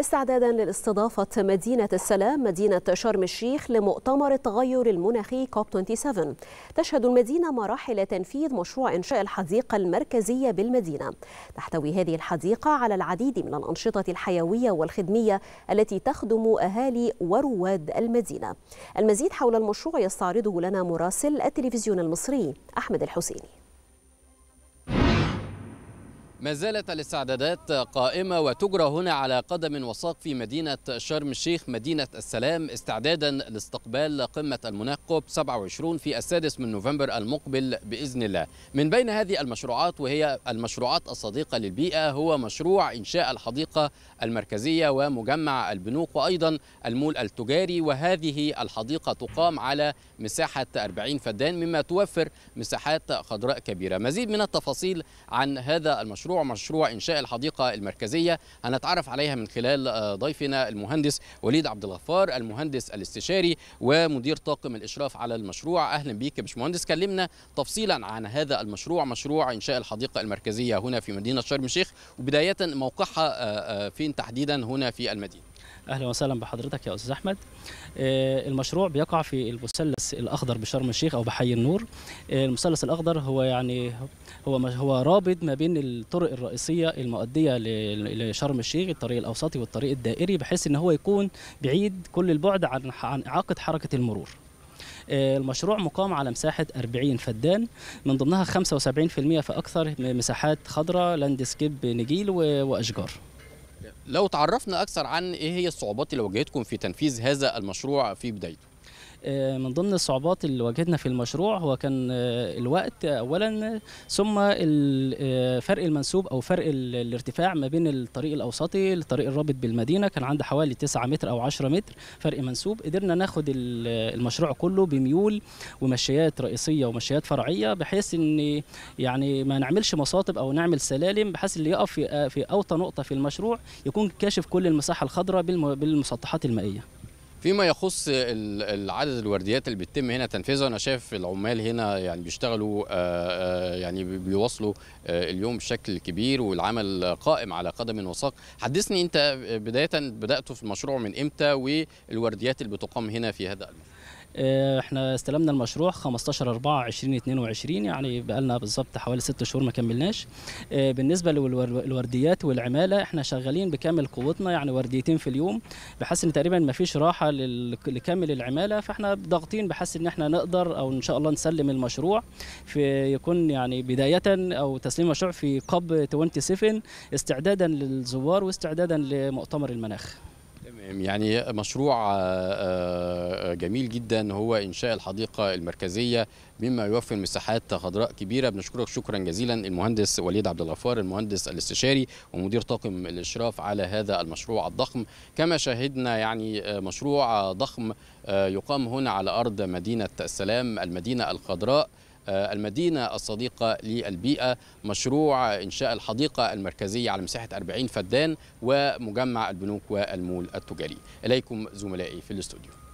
استعدادا لاستضافة مدينة السلام مدينة شرم الشيخ لمؤتمر التغير المناخي كوب 27 تشهد المدينة مراحل تنفيذ مشروع إنشاء الحديقة المركزية بالمدينة تحتوي هذه الحديقة على العديد من الأنشطة الحيوية والخدمية التي تخدم أهالي ورواد المدينة المزيد حول المشروع يستعرضه لنا مراسل التلفزيون المصري أحمد الحسيني ما زالت الاستعدادات قائمة وتجرى هنا على قدم وساق في مدينة شرم الشيخ مدينة السلام استعدادا لاستقبال قمة المناخ كوب 27 في السادس من نوفمبر المقبل بإذن الله من بين هذه المشروعات وهي المشروعات الصديقة للبيئة هو مشروع إنشاء الحديقة المركزية ومجمع البنوك وأيضا المول التجاري وهذه الحديقة تقام على مساحة 40 فدان مما توفر مساحات خضراء كبيرة مزيد من التفاصيل عن هذا المشروع مشروع مشروع انشاء الحديقه المركزيه هنتعرف عليها من خلال آه، ضيفنا المهندس وليد عبد الغفار المهندس الاستشاري ومدير طاقم الاشراف على المشروع اهلا بيك يا باشمهندس كلمنا تفصيلا عن هذا المشروع مشروع انشاء الحديقه المركزيه هنا في مدينه شرم الشيخ وبدايه موقعها آه، آه، فين تحديدا هنا في المدينه اهلا وسهلا بحضرتك يا استاذ احمد آه، المشروع بيقع في المثلث الاخضر بشرم الشيخ او بحي النور آه، المثلث الاخضر هو يعني هو هو رابط ما بين الطرق الرئيسيه المؤديه لشرم الشيخ الطريق الاوسطي والطريق الدائري بحيث ان هو يكون بعيد كل البعد عن عن اعاقه حركه المرور آه، المشروع مقام على مساحة 40 فدان من ضمنها 75% فأكثر مساحات خضراء لاندسكيب نجيل وأشجار لو تعرفنا أكثر عن إيه هي الصعوبات اللي واجهتكم في تنفيذ هذا المشروع في بدايته آه، من ضمن الصعوبات اللي واجهتنا في المشروع هو كان آه، الوقت اولا ثم آه، فرق المنسوب او فرق الارتفاع ما بين الطريق الاوسطي للطريق الرابط بالمدينه كان عندي حوالي 9 متر او 10 متر فرق منسوب قدرنا ناخد المشروع كله بميول ومشيات رئيسيه ومشيات فرعيه بحيث ان يعني ما نعملش مصاطب او نعمل سلالم بحيث اللي يقف في اوطى نقطه في المشروع يكون كاشف كل المساحه الخضراء بالمسطحات المائيه فيما يخص العدد الورديات اللي بتتم هنا تنفيذها انا شايف العمال هنا يعني بيشتغلوا آه، آه، يعني بيواصلوا آه، اليوم بشكل كبير والعمل قائم على قدم وساق حدثني انت بدايه بداتوا في المشروع من امتى والورديات اللي بتقام هنا في هذا المشروع آه، احنا استلمنا المشروع 15 4 2022 يعني بقى لنا بالظبط حوالي ست شهور ما كملناش آه، بالنسبه للورديات والعماله احنا شغالين بكامل قوتنا يعني ورديتين في اليوم بحس ان تقريبا ما فيش راحه لكامل العماله فاحنا ضاغطين بحس ان احنا نقدر او ان شاء الله نسلم المشروع في يكون يعني بدايه او تسليم المشروع في قب 27 استعدادا للزوار واستعدادا لمؤتمر المناخ تمام يعني مشروع آه، آه، جميل جدا هو انشاء الحديقه المركزيه مما يوفر مساحات خضراء كبيره بنشكرك شكرا جزيلا المهندس وليد عبد الغفار المهندس الاستشاري ومدير طاقم الاشراف على هذا المشروع الضخم كما شاهدنا يعني آه، مشروع ضخم يقام هنا على ارض مدينه السلام المدينه الخضراء آه، المدينة الصديقة للبيئة مشروع إنشاء الحديقة المركزية على مساحة 40 فدان ومجمع البنوك والمول التجاري إليكم زملائي في الاستوديو